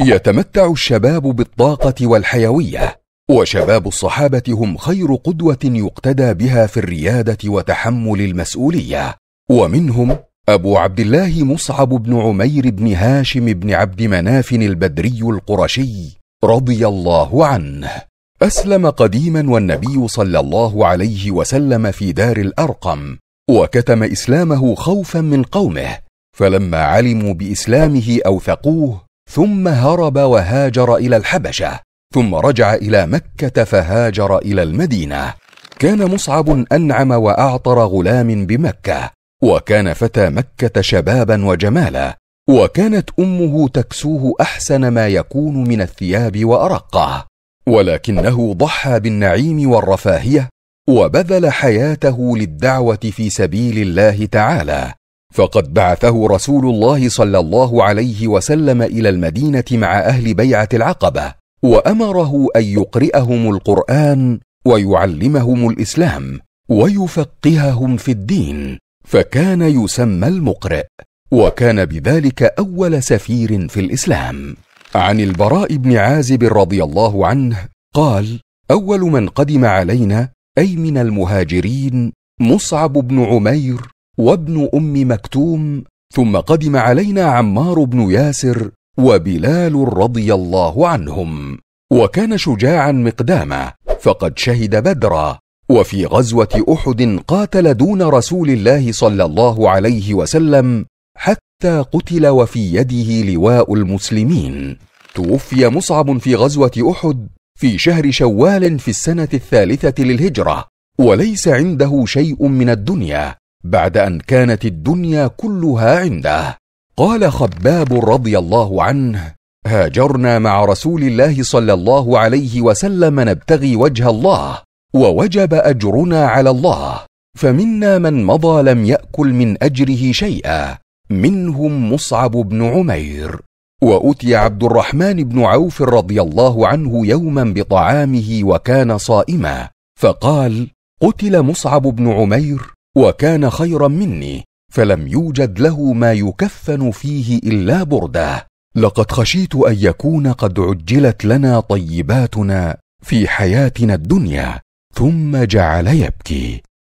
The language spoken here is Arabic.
يتمتع الشباب بالطاقة والحيوية وشباب الصحابة هم خير قدوة يقتدى بها في الريادة وتحمل المسؤولية ومنهم أبو عبد الله مصعب بن عمير بن هاشم بن عبد مناف البدري القرشي رضي الله عنه أسلم قديما والنبي صلى الله عليه وسلم في دار الأرقم وكتم إسلامه خوفا من قومه فلما علموا بإسلامه أوثقوه ثم هرب وهاجر الى الحبشه ثم رجع الى مكه فهاجر الى المدينه كان مصعب انعم واعطر غلام بمكه وكان فتى مكه شبابا وجمالا وكانت امه تكسوه احسن ما يكون من الثياب وارقه ولكنه ضحى بالنعيم والرفاهيه وبذل حياته للدعوه في سبيل الله تعالى فقد بعثه رسول الله صلى الله عليه وسلم الى المدينه مع اهل بيعه العقبه وامره ان يقرئهم القران ويعلمهم الاسلام ويفقههم في الدين فكان يسمى المقرئ وكان بذلك اول سفير في الاسلام عن البراء بن عازب رضي الله عنه قال اول من قدم علينا اي من المهاجرين مصعب بن عمير وابن ام مكتوم ثم قدم علينا عمار بن ياسر وبلال رضي الله عنهم وكان شجاعا مقداما فقد شهد بدرا وفي غزوه احد قاتل دون رسول الله صلى الله عليه وسلم حتى قتل وفي يده لواء المسلمين توفي مصعب في غزوه احد في شهر شوال في السنه الثالثه للهجره وليس عنده شيء من الدنيا بعد ان كانت الدنيا كلها عنده قال خباب رضي الله عنه هاجرنا مع رسول الله صلى الله عليه وسلم نبتغي وجه الله ووجب اجرنا على الله فمنا من مضى لم ياكل من اجره شيئا منهم مصعب بن عمير واتي عبد الرحمن بن عوف رضي الله عنه يوما بطعامه وكان صائما فقال قتل مصعب بن عمير وكان خيرا مني فلم يوجد له ما يكفن فيه الا برده لقد خشيت ان يكون قد عجلت لنا طيباتنا في حياتنا الدنيا ثم جعل يبكي